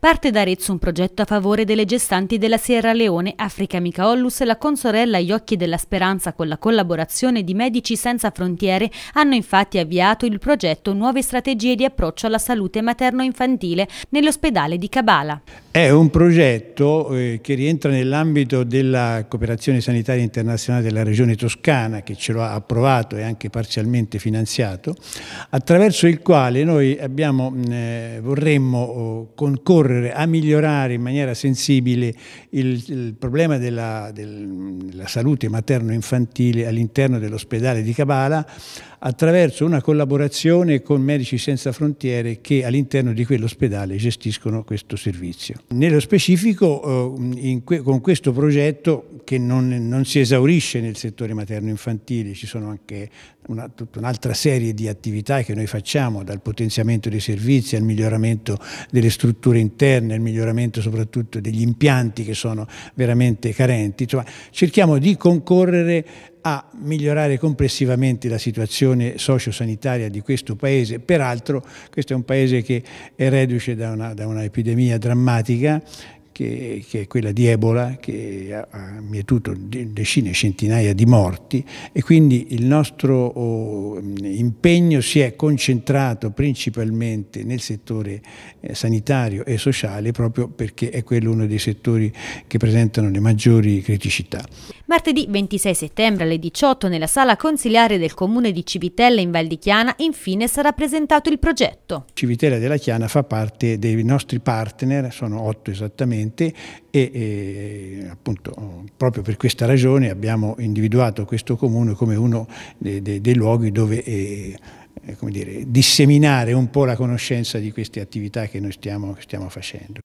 Parte da Arezzo un progetto a favore delle gestanti della Sierra Leone, Africa Amica Ollus e la consorella Gli Occhi della Speranza con la collaborazione di Medici Senza Frontiere hanno infatti avviato il progetto Nuove strategie di approccio alla salute materno-infantile nell'ospedale di Cabala. È un progetto eh, che rientra nell'ambito della cooperazione sanitaria internazionale della regione toscana che ce l'ha approvato e anche parzialmente finanziato, attraverso il quale noi abbiamo, mm, eh, vorremmo oh, concorrere ricorrere a migliorare in maniera sensibile il, il problema della, del, della salute materno-infantile all'interno dell'ospedale di Cabala attraverso una collaborazione con Medici Senza Frontiere che all'interno di quell'ospedale gestiscono questo servizio. Nello specifico eh, que con questo progetto che non, non, si esaurisce nel settore materno-infantile, ci sono anche una, tutta un'altra serie di attività che noi facciamo, dal potenziamento dei servizi al miglioramento delle strutture interne, al miglioramento soprattutto degli impianti che sono veramente carenti. Insomma, cerchiamo di concorrere a migliorare complessivamente la situazione sociosanitaria di questo Paese. Peraltro questo è un Paese che è reduce da una, da una epidemia drammatica che, che, è quella di Ebola, che ha mietuto decine, centinaia di morti e quindi il nostro oh, impegno si è concentrato principalmente nel settore eh, sanitario e sociale proprio perché è quello uno dei settori che presentano le maggiori criticità. Martedì 26 settembre alle 18 nella sala consiliare del comune di Civitella in Val di Chiana infine sarà presentato il progetto. Civitella della Chiana fa parte dei nostri partner, sono otto esattamente, ambiente e, e appunto proprio per questa ragione abbiamo individuato questo comune come uno dei, dei, dei luoghi dove eh, eh, come dire, disseminare un po' la conoscenza di queste attività che noi stiamo, stiamo facendo.